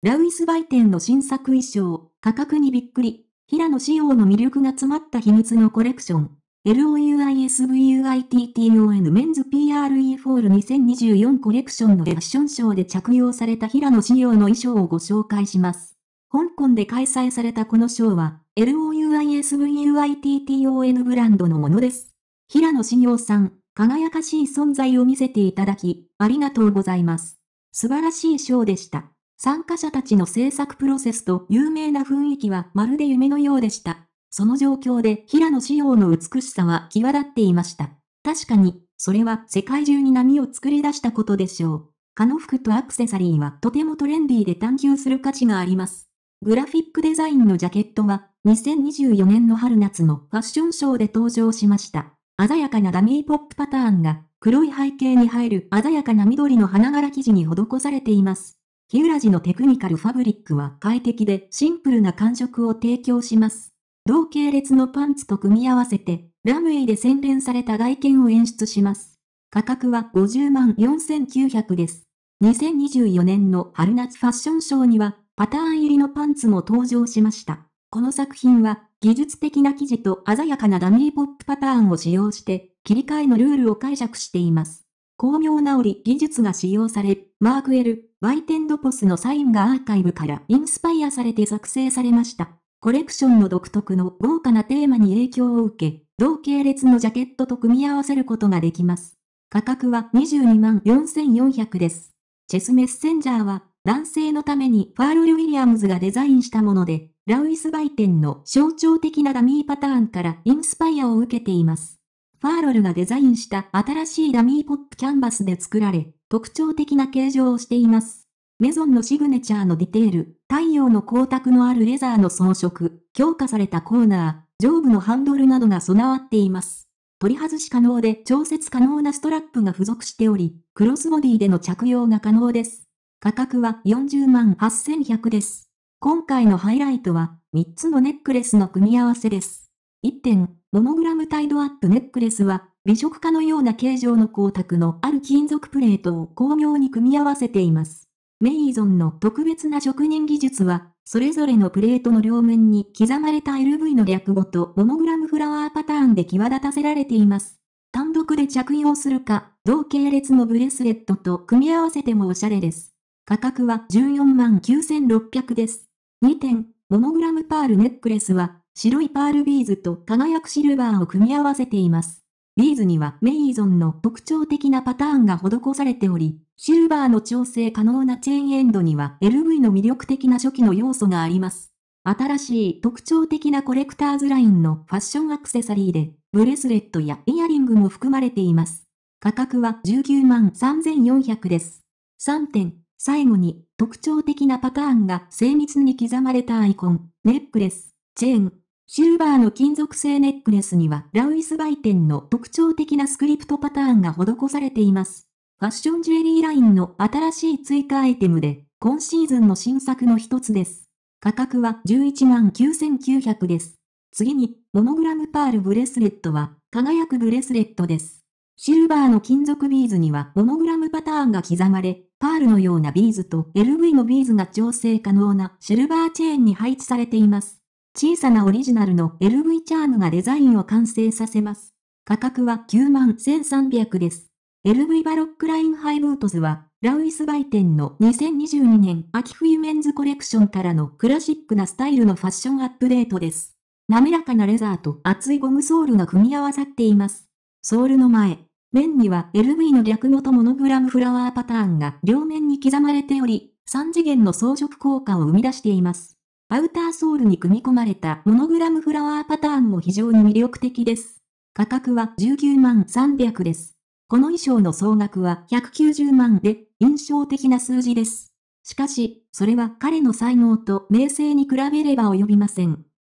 ラウイス売店の新作衣装、価格にびっくり。平野仕様の魅力が詰まった秘密のコレクション。LOUISVUITTON メンズ PRE フォール2024コレクションのファッションショーで着用された平野仕様の衣装をご紹介します。香港で開催されたこのショーは、LOUISVUITTON ブランドのものです。平野仕様さん、輝かしい存在を見せていただき、ありがとうございます。素晴らしいショーでした。参加者たちの制作プロセスと有名な雰囲気はまるで夢のようでした。その状況で平野仕様の美しさは際立っていました。確かに、それは世界中に波を作り出したことでしょう。蚊の服とアクセサリーはとてもトレンディーで探求する価値があります。グラフィックデザインのジャケットは2024年の春夏のファッションショーで登場しました。鮮やかなダミーポップパターンが黒い背景に入る鮮やかな緑の花柄生地に施されています。ヒューラジのテクニカルファブリックは快適でシンプルな感触を提供します。同系列のパンツと組み合わせて、ラムウェイで洗練された外見を演出します。価格は50万4900です。2024年の春夏ファッションショーには、パターン入りのパンツも登場しました。この作品は、技術的な生地と鮮やかなダミーポップパターンを使用して、切り替えのルールを解釈しています。巧妙な折技術が使用され、マーク L、バイテンドポスのサインがアーカイブからインスパイアされて作成されました。コレクションの独特の豪華なテーマに影響を受け、同系列のジャケットと組み合わせることができます。価格は22万4400です。チェスメッセンジャーは男性のためにファール・ウィリアムズがデザインしたもので、ラウイス売店の象徴的なダミーパターンからインスパイアを受けています。ファーロルがデザインした新しいダミーポップキャンバスで作られ、特徴的な形状をしています。メゾンのシグネチャーのディテール、太陽の光沢のあるレザーの装飾、強化されたコーナー、上部のハンドルなどが備わっています。取り外し可能で調節可能なストラップが付属しており、クロスボディでの着用が可能です。価格は40万8100です。今回のハイライトは3つのネックレスの組み合わせです。1点、モノグラムタイドアップネックレスは美食家のような形状の光沢のある金属プレートを巧妙に組み合わせています。メイゾンの特別な職人技術は、それぞれのプレートの両面に刻まれた LV の略語とモノグラムフラワーパターンで際立たせられています。単独で着用するか、同系列のブレスレットと組み合わせてもおしゃれです。価格は14万9600です。2点、モノグラムパールネックレスは、白いパールビーズと輝くシルバーを組み合わせています。ビーズにはメイゾンの特徴的なパターンが施されており、シルバーの調整可能なチェーンエンドには LV の魅力的な初期の要素があります。新しい特徴的なコレクターズラインのファッションアクセサリーで、ブレスレットやイヤリングも含まれています。価格は19万3400です。3点、最後に特徴的なパターンが精密に刻まれたアイコン、ネックレス、チェーン、シルバーの金属製ネックレスにはラウイス売店の特徴的なスクリプトパターンが施されています。ファッションジュエリーラインの新しい追加アイテムで、今シーズンの新作の一つです。価格は11万9900です。次に、モノグラムパールブレスレットは、輝くブレスレットです。シルバーの金属ビーズにはモノグラムパターンが刻まれ、パールのようなビーズと LV のビーズが調整可能なシルバーチェーンに配置されています。小さなオリジナルの LV チャームがデザインを完成させます。価格は9万1300です。LV バロックラインハイブートズは、ラウイス売店の2022年秋冬メンズコレクションからのクラシックなスタイルのファッションアップデートです。滑らかなレザーと厚いゴムソールが組み合わさっています。ソールの前、面には LV の略語とモノグラムフラワーパターンが両面に刻まれており、3次元の装飾効果を生み出しています。アウターソールに組み込まれたモノグラムフラワーパターンも非常に魅力的です。価格は19万300です。この衣装の総額は190万で印象的な数字です。しかし、それは彼の才能と名声に比べれば及びません。